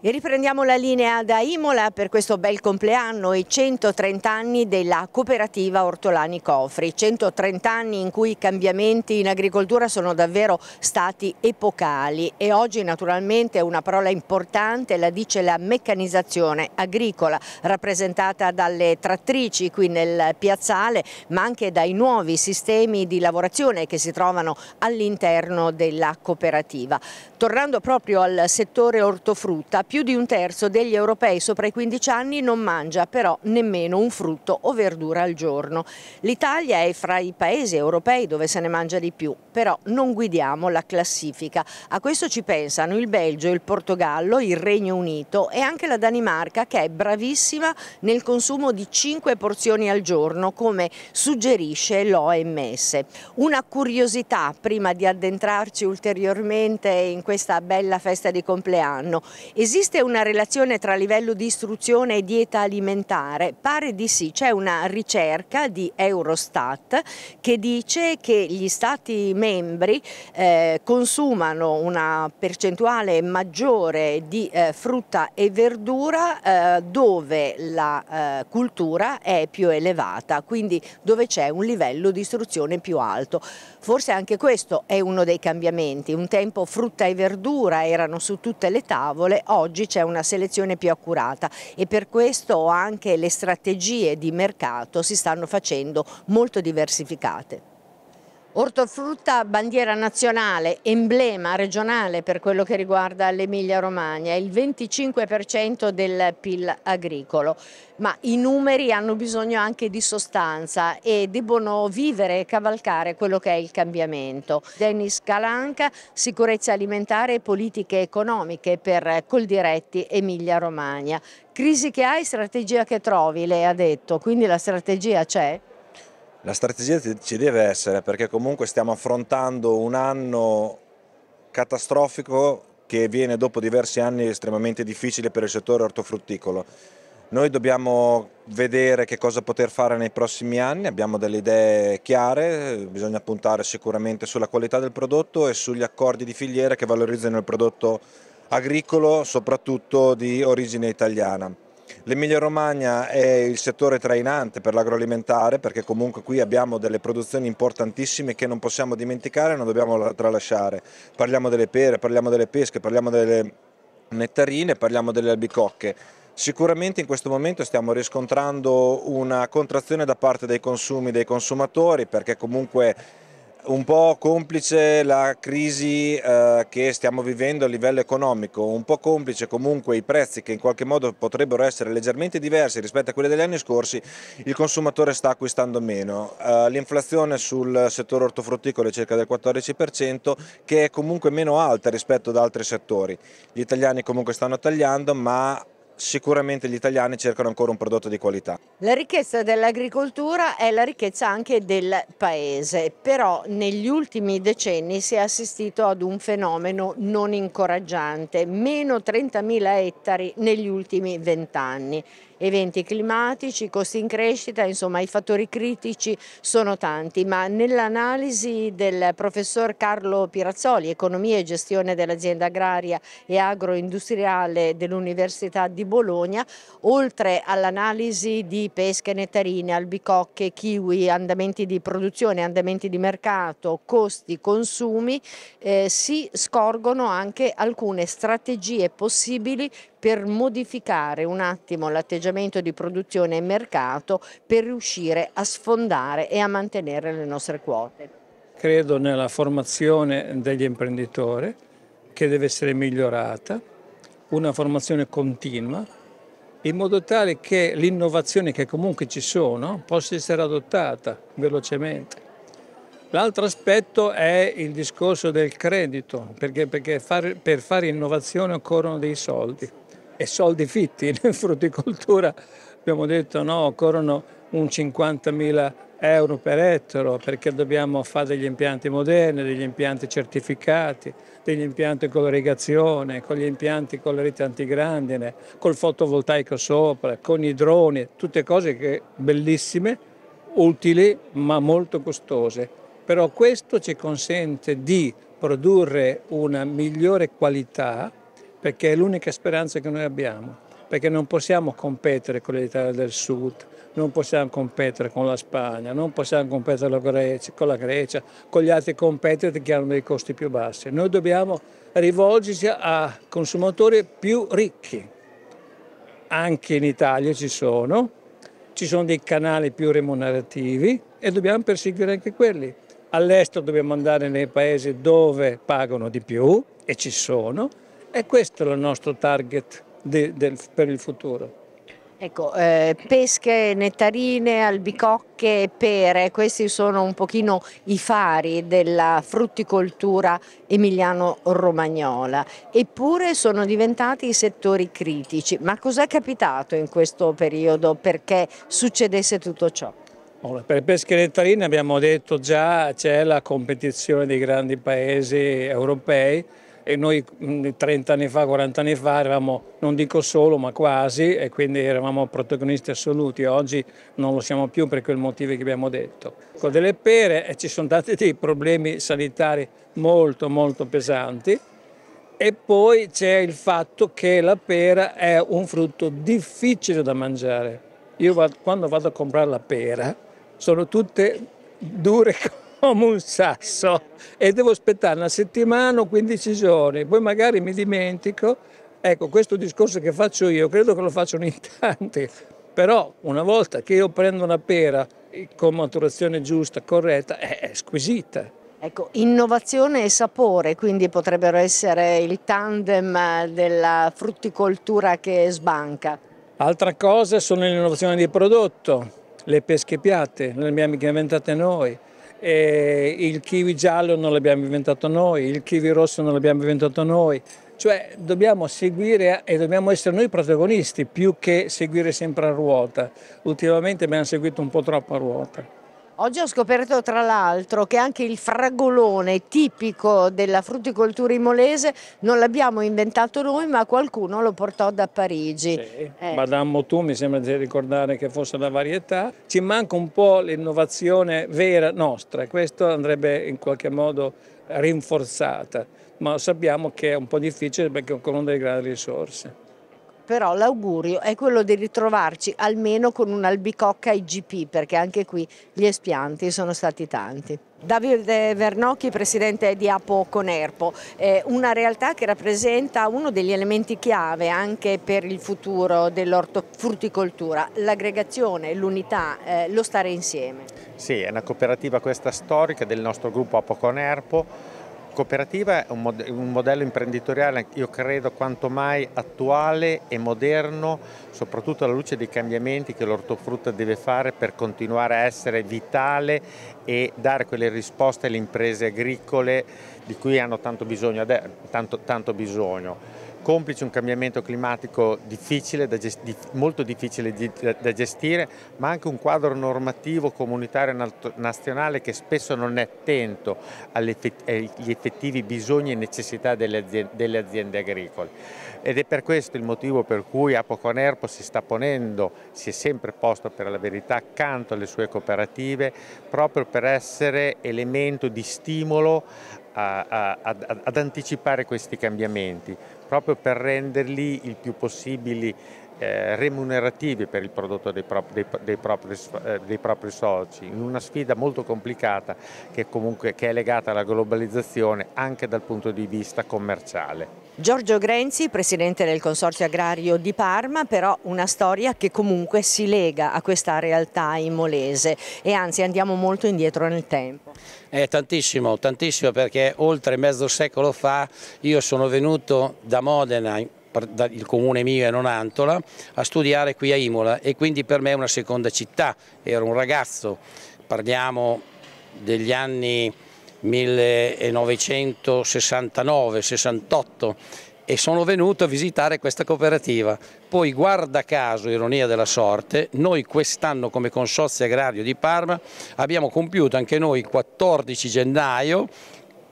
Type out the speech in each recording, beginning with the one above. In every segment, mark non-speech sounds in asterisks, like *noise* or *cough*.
E riprendiamo la linea da Imola per questo bel compleanno, i 130 anni della cooperativa Ortolani Cofri, 130 anni in cui i cambiamenti in agricoltura sono davvero stati epocali e oggi naturalmente una parola importante la dice la meccanizzazione agricola rappresentata dalle trattrici qui nel piazzale ma anche dai nuovi sistemi di lavorazione che si trovano all'interno della cooperativa. Tornando proprio al settore ortofrutta più di un terzo degli europei sopra i 15 anni non mangia però nemmeno un frutto o verdura al giorno. L'Italia è fra i paesi europei dove se ne mangia di più, però non guidiamo la classifica. A questo ci pensano il Belgio, il Portogallo, il Regno Unito e anche la Danimarca che è bravissima nel consumo di 5 porzioni al giorno come suggerisce l'OMS. Una curiosità prima di addentrarci ulteriormente in questa bella festa di compleanno. Esiste Esiste una relazione tra livello di istruzione e dieta alimentare? Pare di sì, c'è una ricerca di Eurostat che dice che gli stati membri eh, consumano una percentuale maggiore di eh, frutta e verdura eh, dove la eh, cultura è più elevata, quindi dove c'è un livello di istruzione più alto. Forse anche questo è uno dei cambiamenti, un tempo frutta e verdura erano su tutte le tavole, oggi oggi c'è una selezione più accurata e per questo anche le strategie di mercato si stanno facendo molto diversificate. Ortofrutta bandiera nazionale, emblema regionale per quello che riguarda l'Emilia Romagna, il 25% del PIL agricolo, ma i numeri hanno bisogno anche di sostanza e debbono vivere e cavalcare quello che è il cambiamento. Dennis Calanca, sicurezza alimentare e politiche economiche per Coldiretti Emilia Romagna. Crisi che hai, strategia che trovi, lei ha detto, quindi la strategia c'è? La strategia ci deve essere perché comunque stiamo affrontando un anno catastrofico che viene dopo diversi anni estremamente difficili per il settore ortofrutticolo. Noi dobbiamo vedere che cosa poter fare nei prossimi anni, abbiamo delle idee chiare, bisogna puntare sicuramente sulla qualità del prodotto e sugli accordi di filiera che valorizzano il prodotto agricolo, soprattutto di origine italiana. L'Emilia Romagna è il settore trainante per l'agroalimentare perché comunque qui abbiamo delle produzioni importantissime che non possiamo dimenticare e non dobbiamo tralasciare. Parliamo delle pere, parliamo delle pesche, parliamo delle nettarine, parliamo delle albicocche. Sicuramente in questo momento stiamo riscontrando una contrazione da parte dei consumi dei consumatori perché comunque un po' complice la crisi eh, che stiamo vivendo a livello economico, un po' complice comunque i prezzi che in qualche modo potrebbero essere leggermente diversi rispetto a quelli degli anni scorsi, il consumatore sta acquistando meno. Eh, L'inflazione sul settore ortofrutticolo è circa del 14% che è comunque meno alta rispetto ad altri settori. Gli italiani comunque stanno tagliando ma sicuramente gli italiani cercano ancora un prodotto di qualità. La ricchezza dell'agricoltura è la ricchezza anche del paese, però negli ultimi decenni si è assistito ad un fenomeno non incoraggiante, meno 30.000 ettari negli ultimi vent'anni eventi climatici, costi in crescita, insomma i fattori critici sono tanti, ma nell'analisi del professor Carlo Pirazzoli, economia e gestione dell'azienda agraria e agroindustriale dell'Università di Bologna, oltre all'analisi di pesche nettarine, albicocche, kiwi, andamenti di produzione, andamenti di mercato, costi, consumi, eh, si scorgono anche alcune strategie possibili per modificare un attimo l'atteggiamento di produzione e mercato per riuscire a sfondare e a mantenere le nostre quote? Credo nella formazione degli imprenditori che deve essere migliorata, una formazione continua in modo tale che l'innovazione che comunque ci sono possa essere adottata velocemente. L'altro aspetto è il discorso del credito, perché, perché far, per fare innovazione occorrono dei soldi e soldi fitti. *laughs* In frutticoltura abbiamo detto no, occorrono un 50.000 euro per ettaro perché dobbiamo fare degli impianti moderni, degli impianti certificati, degli impianti con l'irrigazione, con gli impianti con le reti antigrandine, col fotovoltaico sopra, con i droni, tutte cose che, bellissime, utili ma molto costose. Però questo ci consente di produrre una migliore qualità perché è l'unica speranza che noi abbiamo, perché non possiamo competere con l'Italia del Sud, non possiamo competere con la Spagna, non possiamo competere con la, Grecia, con gli altri competitor che hanno dei costi più bassi. Noi dobbiamo rivolgerci a consumatori più ricchi. Anche in Italia ci sono, ci sono dei canali più remunerativi e dobbiamo perseguire anche quelli. All'estero dobbiamo andare nei paesi dove pagano di più e ci sono e questo è il nostro target de, del, per il futuro. Ecco, eh, pesche, nettarine, albicocche e pere, questi sono un pochino i fari della frutticoltura emiliano-romagnola, eppure sono diventati settori critici. Ma cos'è capitato in questo periodo perché succedesse tutto ciò? Allora, per pesche e nettarine abbiamo detto già c'è la competizione dei grandi paesi europei, e noi 30 mm, anni fa, 40 anni fa eravamo, non dico solo, ma quasi e quindi eravamo protagonisti assoluti. Oggi non lo siamo più per quel motivo che abbiamo detto. Con delle pere eh, ci sono stati dei problemi sanitari molto molto pesanti e poi c'è il fatto che la pera è un frutto difficile da mangiare. Io vado, quando vado a comprare la pera sono tutte dure cose come un sasso e devo aspettare una settimana o 15 giorni, poi magari mi dimentico. Ecco, questo discorso che faccio io, credo che lo facciano in tanti, però una volta che io prendo una pera eh, con maturazione giusta, corretta, è squisita. Ecco, innovazione e sapore, quindi potrebbero essere il tandem eh, della frutticoltura che sbanca. Altra cosa sono le innovazioni di prodotto, le pesche piatte, le abbiamo inventate noi eh, il kiwi giallo non l'abbiamo inventato noi, il kiwi rosso non l'abbiamo inventato noi, cioè dobbiamo seguire e dobbiamo essere noi protagonisti più che seguire sempre a ruota. Ultimamente abbiamo seguito un po' troppo a ruota. Oggi ho scoperto tra l'altro che anche il fragolone tipico della frutticoltura imolese non l'abbiamo inventato noi ma qualcuno lo portò da Parigi. Sì. Eh. Madame Motu mi sembra di ricordare che fosse una varietà. Ci manca un po' l'innovazione vera nostra questo andrebbe in qualche modo rinforzata ma sappiamo che è un po' difficile perché occorrono delle grandi risorse però l'augurio è quello di ritrovarci almeno con un'albicocca IGP perché anche qui gli espianti sono stati tanti. Davide Vernocchi, presidente di Apo Conerpo, è eh, una realtà che rappresenta uno degli elementi chiave anche per il futuro dell'ortofrutticoltura, l'aggregazione, l'unità, eh, lo stare insieme. Sì, è una cooperativa questa storica del nostro gruppo Apo Conerpo cooperativa è un, mod un, modello imprenditoriale, io credo, quanto mai attuale e moderno, soprattutto alla luce dei cambiamenti che l'ortofrutta deve fare per continuare a essere vitale e dare quelle risposte alle imprese agricole di cui hanno tanto bisogno. Tanto, tanto bisogno complice un cambiamento climatico difficile gestire, molto difficile da gestire, ma anche un quadro normativo comunitario nazionale che spesso non è attento agli effettivi bisogni e necessità delle aziende, delle aziende agricole. Ed è per questo il motivo per cui Apoconerpo si sta ponendo, si è sempre posto per la verità, accanto alle sue cooperative, proprio per essere elemento di stimolo a, a, ad anticipare questi cambiamenti, proprio per renderli il più possibile eh, remunerativi per il prodotto dei, pro, dei, dei, propri, eh, dei, propri, soci, in una sfida molto complicata che, comunque, che è legata alla globalizzazione anche dal punto di vista commerciale. Giorgio Grenzi, presidente del Consorzio Agrario di Parma, però una storia che comunque si lega a questa realtà immolese e anzi andiamo molto indietro nel tempo. Eh, tantissimo, tantissimo perché oltre mezzo secolo fa io sono venuto da Modena il comune mio e non Antola, a studiare qui a Imola e quindi per me è una seconda città, ero un ragazzo, parliamo degli anni 1969-68 e sono venuto a visitare questa cooperativa. Poi guarda caso, ironia della sorte, noi quest'anno come Consorzio Agrario di Parma abbiamo compiuto anche noi il 14 gennaio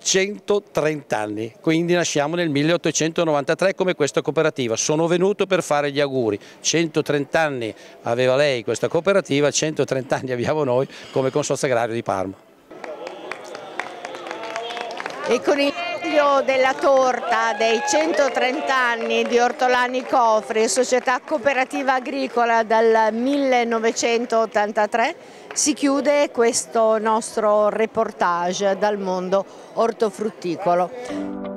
130 anni, quindi nasciamo nel 1893 come questa cooperativa, sono venuto per fare gli auguri, 130 anni aveva lei questa cooperativa, 130 anni abbiamo noi come Consorzio Agrario di Parma. E con taglio della torta dei 130 anni di Ortolani Cofri, società cooperativa agricola dal 1983, si chiude questo nostro reportage dal mondo ortofrutticolo.